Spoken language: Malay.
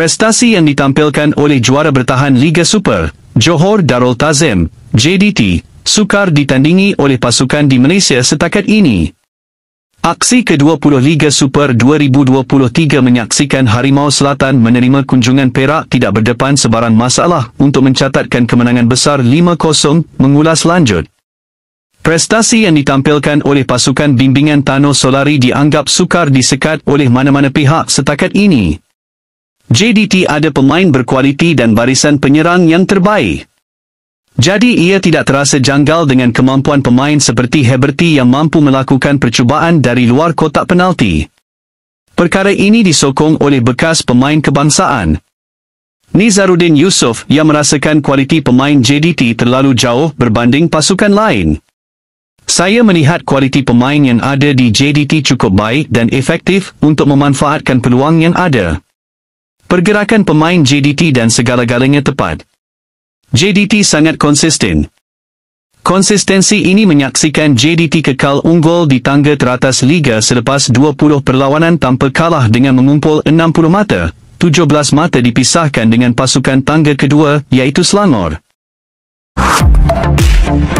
Prestasi yang ditampilkan oleh juara bertahan Liga Super, Johor Darul Tazim, JDT, sukar ditandingi oleh pasukan di Malaysia setakat ini. Aksi ke-20 Liga Super 2023 menyaksikan Harimau Selatan menerima kunjungan Perak tidak berdepan sebarang masalah untuk mencatatkan kemenangan besar 5-0, mengulas lanjut. Prestasi yang ditampilkan oleh pasukan bimbingan Tano Solari dianggap sukar disekat oleh mana-mana pihak setakat ini. JDT ada pemain berkualiti dan barisan penyerang yang terbaik. Jadi ia tidak terasa janggal dengan kemampuan pemain seperti Heberti yang mampu melakukan percubaan dari luar kotak penalti. Perkara ini disokong oleh bekas pemain kebangsaan. Nizaruddin Yusof yang merasakan kualiti pemain JDT terlalu jauh berbanding pasukan lain. Saya melihat kualiti pemain yang ada di JDT cukup baik dan efektif untuk memanfaatkan peluang yang ada. Pergerakan pemain JDT dan segala-galanya tepat. JDT sangat konsisten. Konsistensi ini menyaksikan JDT kekal unggul di tangga teratas Liga selepas 20 perlawanan tanpa kalah dengan mengumpul 60 mata, 17 mata dipisahkan dengan pasukan tangga kedua iaitu Selangor. Thank you.